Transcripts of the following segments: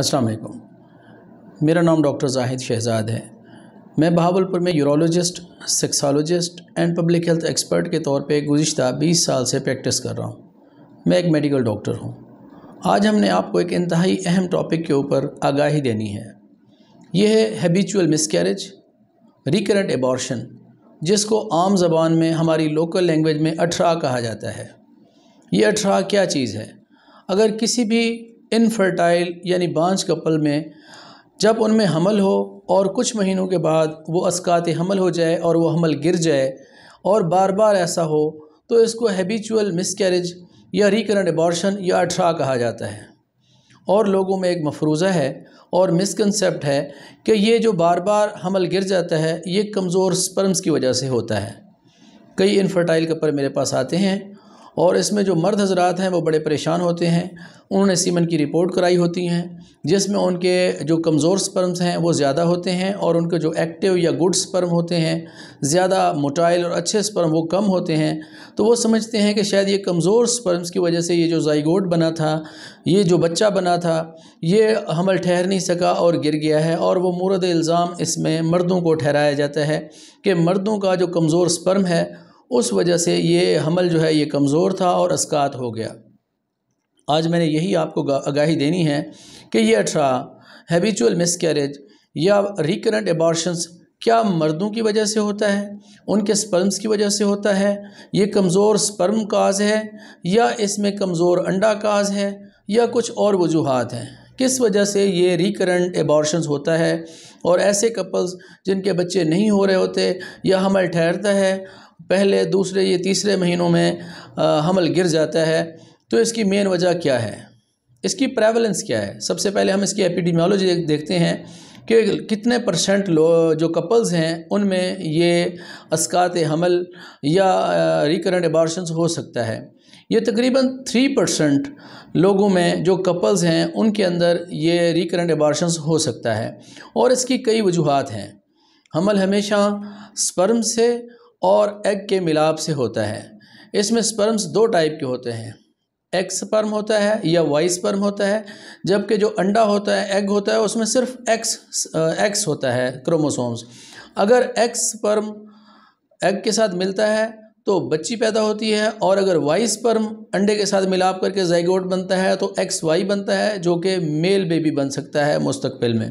अस्सलाम वालेकुम मेरा नाम डॉक्टर जाहिद शहजाद है मैं बहावलपुर में urologist sexologist and public health expert के तौर पे गुज्त 20 साल से प्रैक्टिस कर रहा हूँ मैं एक मेडिकल डॉक्टर हूँ आज हमने आपको एक इंतहाई अहम टॉपिक के ऊपर आगाही देनी है यह है हैबिचुअल मिसकैरेज रिकरेंट एबॉर्शन जिसको आम जबान में हमारी लोकल लैंग्वेज में अठरा कहा जाता है ये अठरा क्या चीज़ है अगर किसी भी इनफर्टाइल यानी बाँझ कपल में जब उनमें हमल हो और कुछ महीनों के बाद वो असकात हमल हो जाए और वो हमल गिर जाए और बार बार ऐसा हो तो इसको हैबिचुअल मिसकैरेज या रिकरेंट एबॉर्शन या अठरा कहा जाता है और लोगों में एक मफरूज़ा है और मिसकनसेप्ट है कि ये जो बार बार हमल गिर जाता है ये कमज़ोर स्पर्म्स की वजह से होता है कई इनफर्टाइल कपल मेरे पास आते हैं और इसमें जो मर्द हजरात हैं वो बड़े परेशान होते हैं उन्होंने सीमन की रिपोर्ट कराई होती हैं जिसमें उनके जो कमज़ोर स्पर्म्स हैं वो ज़्यादा होते हैं और उनके जो एक्टिव या गुड स्पर्म होते हैं ज़्यादा मोटाइल और अच्छे स्पर्म वो कम होते हैं तो वो समझते हैं कि शायद ये कमज़ोर स्पर्म्स की वजह से ये जो जाइगोड बना था ये जो बच्चा बना था ये हमल ठहर नहीं सका और गिर गया है और वो मुरद इल्ज़ाम इसमें मर्दों को ठहराया जाता है कि मर्दों का जो कमज़ोर स्पर्म है उस वजह से ये हमल जो है ये कमज़ोर था और असकात हो गया आज मैंने यही आपको आगाही देनी है कि ये अठारह हैबिचुअल मिसकैरेज या रिकरेंट एबॉर्शंस क्या मर्दों की वजह से होता है उनके स्पर्म्स की वजह से होता है ये कमज़ोर स्पर्म काज है या इसमें कमज़ोर अंडा काज है या कुछ और वजूहत हैं किस वजह से ये रिकरेंट एबॉर्शंस होता है और ऐसे कपल्स जिनके बच्चे नहीं हो रहे होते या हमल ठहरता है पहले दूसरे या तीसरे महीनों में हमल गिर जाता है तो इसकी मेन वजह क्या है इसकी प्रेवलेंस क्या है सबसे पहले हम इसकी एपिडीमियोलॉजी देखते हैं कि कितने परसेंट जो कपल्स हैं उनमें ये अस्कात हमल या रिकरेंट एबार्शंस हो सकता है ये तकरीबन थ्री परसेंट लोगों में जो कपल्स हैं उनके अंदर ये रिकरेंट एबार्शंस हो सकता है और इसकी कई वजूहत हैं हमल हमेशा स्पर्म से और एग के मिलाप से होता है इसमें स्पर्म्स दो टाइप के होते हैं एक्स स्पर्म होता है या वाई स्पर्म होता है जबकि जो अंडा होता है एग होता है उसमें सिर्फ एक्स एक्स होता है क्रोमोसोम्स अगर एक्स स्पर्म एग के साथ मिलता है तो बच्ची पैदा होती है और अगर वाई स्पर्म अंडे के साथ मिलाप करके जैगोट बनता है तो एक्स वाई बनता है जो कि मेल बेबी बन सकता है मुस्तकबिल में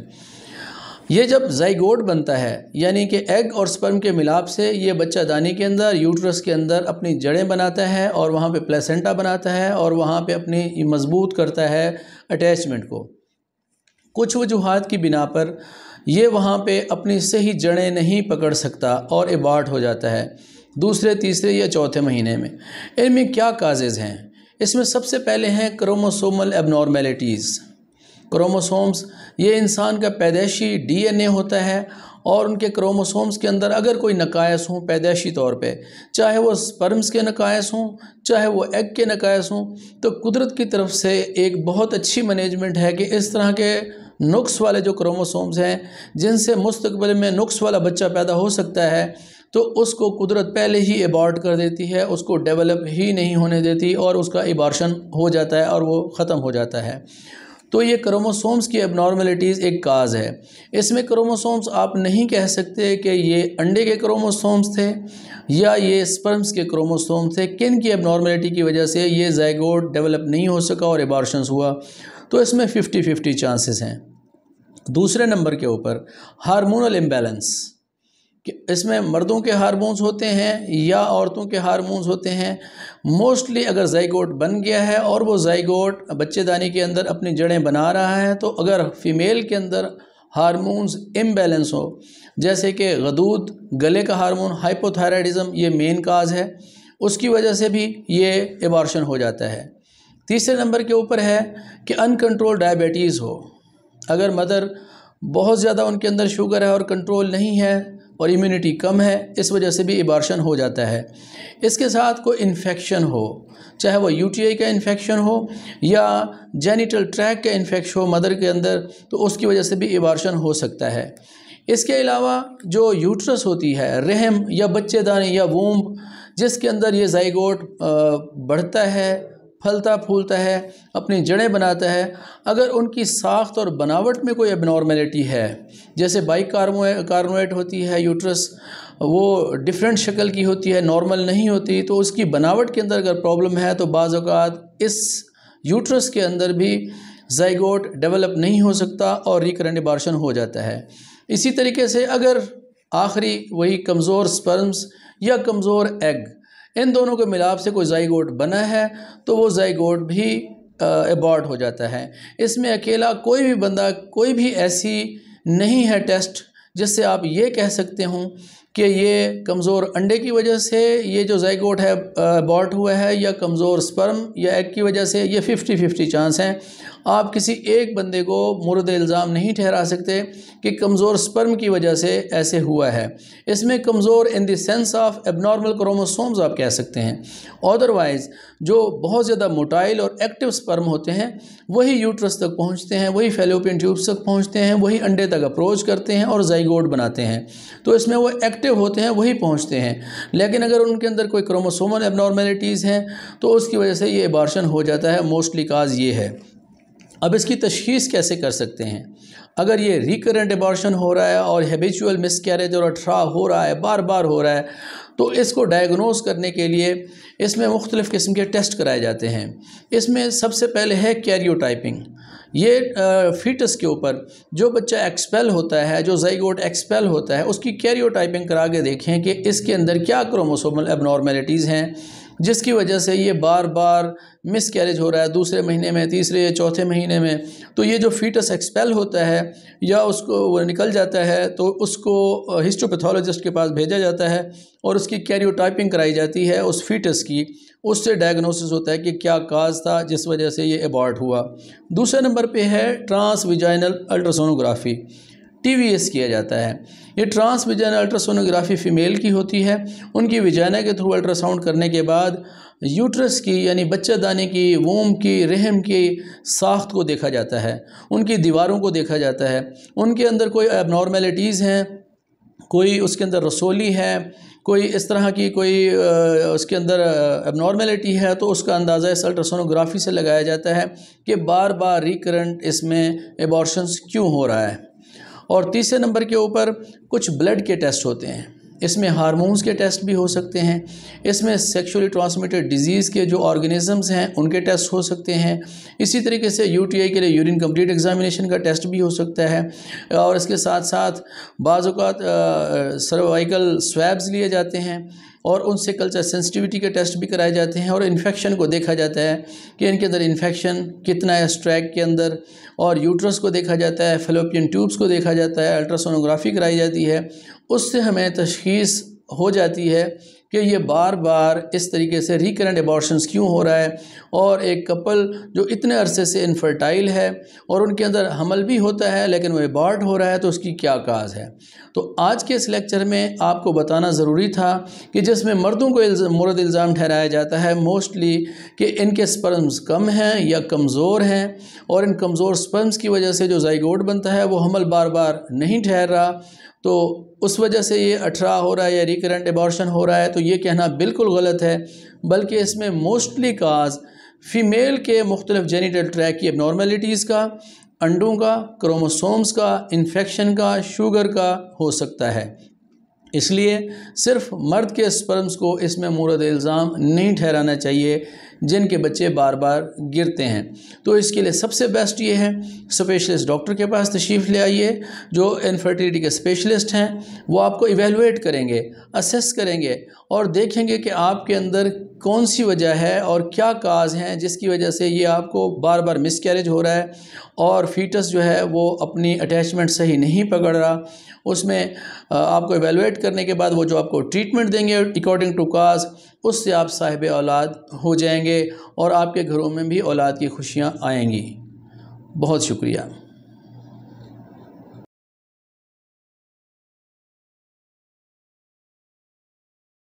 ये जब जाइगोड बनता है यानी कि एग और स्पर्म के मिलाप से ये बच्चा दानी के अंदर यूट्रस के अंदर अपनी जड़ें बनाता है और वहाँ पे प्लेसेंटा बनाता है और वहाँ पे अपनी मजबूत करता है अटैचमेंट को कुछ वजूहत की बिना पर ये वहाँ पे अपनी सही जड़ें नहीं पकड़ सकता और एबार्ट हो जाता है दूसरे तीसरे या चौथे महीने में इनमें क्या काजेज़ हैं इसमें सबसे पहले हैं क्रोमोसोमल एबनॉर्मेलिटीज़ क्रोमोसोम्स ये इंसान का पैदाइशी डीएनए होता है और उनके क्रोमोसोम्स के अंदर अगर कोई नकायस हों पैदाइशी तौर पे चाहे वो स्पर्म्स के नकायस हों चाहे वो एग के नकायस हों तो कुदरत की तरफ से एक बहुत अच्छी मैनेजमेंट है कि इस तरह के नुक्स वाले जो क्रोमोसोम्स हैं जिनसे मुस्तबिल में नुक्स वाला बच्चा पैदा हो सकता है तो उसको कुदरत पहले ही एबॉर्ट कर देती है उसको डेवलप ही नहीं होने देती और उसका इबार्शन हो जाता है और वो ख़त्म हो जाता है तो ये क्रोमोसोम्स की एबनॉर्मेलिटीज़ एक काज है इसमें क्रोमोसोम्स आप नहीं कह सकते कि ये अंडे के क्रोमोसोम्स थे या ये स्पर्म्स के क्रोमोसोम थे किन की एबनॉर्मेलिटी की वजह से ये जैगोड डेवलप नहीं हो सका और एबार्शंस हुआ तो इसमें फ़िफ्टी फ़िफ्टी चांसेस हैं दूसरे नंबर के ऊपर हारमोनल इम्बेलेंस इसमें मर्दों के हारमोन्स होते हैं या औरतों के हारमोन्स होते हैं मोस्टली अगर जयगोट बन गया है और वो जयगोट बच्चेदानी के अंदर अपनी जड़ें बना रहा है तो अगर फ़ीमेल के अंदर हारमोन्स इम्बेलेंस हो जैसे कि गदूद गले का हारमोन हाइपोथायराइडिज़म ये मेन काज है उसकी वजह से भी ये एबॉर्शन हो जाता है तीसरे नंबर के ऊपर है कि अनकंट्रोल डायबिटीज़ हो अगर मदर बहुत ज़्यादा उनके अंदर शुगर है और कंट्रोल नहीं है और इम्यूनिटी कम है इस वजह से भी इबारशन हो जाता है इसके साथ कोई इन्फेक्शन हो चाहे वो यू का इन्फेक्शन हो या जेनिटल ट्रैक का इन्फेक्शन हो मदर के अंदर तो उसकी वजह से भी इबारशन हो सकता है इसके अलावा जो यूट्रस होती है रहम या बच्चेदानी या वोम्ब जिसके अंदर ये जाइगोट बढ़ता है फलता फूलता है अपनी जड़ें बनाता है अगर उनकी साख्त और बनावट में कोई एबनॉर्मेलिटी है जैसे बाइक कार्बोनेट होती है यूट्रस वो डिफरेंट शक्ल की होती है नॉर्मल नहीं होती तो उसकी बनावट के अंदर अगर प्रॉब्लम है तो बाज़ात इस यूट्रस के अंदर भी जयगोट डेवलप नहीं हो सकता और रिकरेंट बारशन हो जाता है इसी तरीके से अगर आखिरी वही कमज़ोर स्पर्म्स या कमज़ोर एग इन दोनों के मिलाप से कोई जयगोट बना है तो वो जयगोट भी एबॉर्ट हो जाता है इसमें अकेला कोई भी बंदा कोई भी ऐसी नहीं है टेस्ट जिससे आप ये कह सकते हो कि ये कमज़ोर अंडे की वजह से ये जो जयगोट है बॉट हुआ है या कमज़ोर स्पर्म या एग की वजह से ये फ़िफ्टी फ़िफ्टी चांस हैं आप किसी एक बंदे को मुर्द इल्ज़ाम नहीं ठहरा सकते कि कमज़ोर स्पर्म की वजह से ऐसे हुआ है इसमें कमज़ोर incidence of abnormal chromosomes आप कह सकते हैं अदरवाइज़ जो बहुत ज़्यादा मोटाइल और एक्टिव स्पर्म होते हैं वही यूट्रस तक पहुँचते हैं वही फेलोपियन ट्यूब्स तक पहुँचते हैं वही अंडे तक अप्रोच करते हैं और जाइगोड बनाते हैं तो इसमें वो एक्टिव होते हैं वही पहुँचते हैं लेकिन अगर उनके अंदर कोई क्रोमोसोमल एबनॉर्मेलिटीज़ हैं तो उसकी वजह से ये एबार्शन हो जाता है मोस्टली काज ये है अब इसकी तशखीस कैसे कर सकते हैं अगर ये रिकरेंट एबॉर्शन हो रहा है और हैबिचुअल कैरेज और अठरा हो रहा है बार बार हो रहा है तो इसको डायग्नोस करने के लिए इसमें मुख्तलिफ़ किस्म के टेस्ट कराए जाते हैं इसमें सबसे पहले है कैरियोटाइपिंग ये फीटस के ऊपर जो बच्चा एक्सपेल होता है जो जईगोट एक्सपेल होता है उसकी कैरियोटाइपिंग करा के देखें कि इसके अंदर क्या क्रोमोसोमल एबनॉर्मेलिटीज़ हैं जिसकी वजह से ये बार बार मिस कैरेज हो रहा है दूसरे महीने में तीसरे या चौथे महीने में तो ये जो फीटस एक्सपेल होता है या उसको वो निकल जाता है तो उसको हिस्टोपैथोलॉजिस्ट के पास भेजा जाता है और उसकी कैरियोटाइपिंग कराई जाती है उस फीटस की उससे डायग्नोसिस होता है कि क्या काज था जिस वजह से ये अबॉर्ट हुआ दूसरे नंबर पर है ट्रांसविजाइनल अल्ट्रासोनोग्राफी टीवीएस किया जाता है ये ट्रांस विजैन अल्ट्रासोनोग्राफी फ़ीमेल की होती है उनकी विजाना के थ्रू अल्ट्रासाउंड करने के बाद यूट्रस की यानी दाने की वोम की रहम की साख्त को देखा जाता है उनकी दीवारों को देखा जाता है उनके अंदर कोई एबनॉर्मेलिटीज़ हैं कोई उसके अंदर रसोली है कोई इस तरह की कोई उसके अंदर एबनॉर्मेलिटी है तो उसका अंदाज़ा इस अल्ट्रासोनोग्राफ़ी से लगाया जाता है कि बार बार रिकरेंट इसमें एबॉर्शंस क्यों हो रहा है और तीसरे नंबर के ऊपर कुछ ब्लड के टेस्ट होते हैं इसमें हारमोन्स के टेस्ट भी हो सकते हैं इसमें सेक्शुअली ट्रांसमिटेड डिजीज़ के जो ऑर्गेनिजम्स हैं उनके टेस्ट हो सकते हैं इसी तरीके से यूटीआई के लिए यूरिन कंप्लीट एग्जामिनेशन का टेस्ट भी हो सकता है और इसके साथ साथ बाज़ात सर्वाइकल स्वैब्स लिए जाते हैं और उनसे कल्चर सेंसिटिविटी के टेस्ट भी कराए जाते हैं और इन्फेक्शन को देखा जाता है कि इनके अंदर इन्फेक्शन कितना है स्ट्रैक के अंदर और यूट्रस को देखा जाता है फेलोपियन ट्यूब्स को देखा जाता है अल्ट्रासोनोग्राफी कराई जाती है उससे हमें तशीस हो जाती है कि ये बार बार इस तरीके से रिकरेंट एबॉर्शन क्यों हो रहा है और एक कपल जो इतने अरसे से इनफर्टाइल है और उनके अंदर हमल भी होता है लेकिन वो एबॉर्ट हो रहा है तो उसकी क्या काज है तो आज के इस लेक्चर में आपको बताना ज़रूरी था कि जिसमें मर्दों को इल्ज़, मुरद इल्ज़ाम ठहराया जाता है मोस्टली कि इनके स्पर्म्स कम हैं या कमज़ोर हैं और इन कमज़ोर स्पर्म्स की वजह से जो जाइगोड बनता है वो हमल बार बार नहीं ठहर रहा तो उस वजह से ये अठरा हो रहा है या रिकरेंट एबॉर्शन हो रहा है तो ये कहना बिल्कुल गलत है बल्कि इसमें मोस्टली काज फ़ीमेल के मुख्तलिफ जेनिटल ट्रैक की एबनॉर्मेलिटीज़ का अंडों का क्रोमोसोम्स का इन्फेक्शन का शुगर का हो सकता है इसलिए सिर्फ मर्द के स्पर्म्स को इसमें मूरद इल्ज़ाम नहीं ठहराना चाहिए जिनके बच्चे बार बार गिरते हैं तो इसके लिए सबसे बेस्ट ये है स्पेशलिस्ट डॉक्टर के पास तशरीफ़ ले आइए जो इनफर्टिलिटी के स्पेशलिस्ट हैं वो आपको इवेलुएट करेंगे असेस करेंगे और देखेंगे कि आपके अंदर कौन सी वजह है और क्या काज हैं जिसकी वजह से ये आपको बार बार मिस कैरेज हो रहा है और फीटस जो है वो अपनी अटैचमेंट सही नहीं पकड़ रहा उसमें आपको एवेलुएट करने के बाद वो जो आपको ट्रीटमेंट देंगे अकॉर्डिंग टू काज उससे आप साहिब औलाद हो जाएंगे और आपके घरों में भी औलाद की खुशियाँ आएंगी बहुत शुक्रिया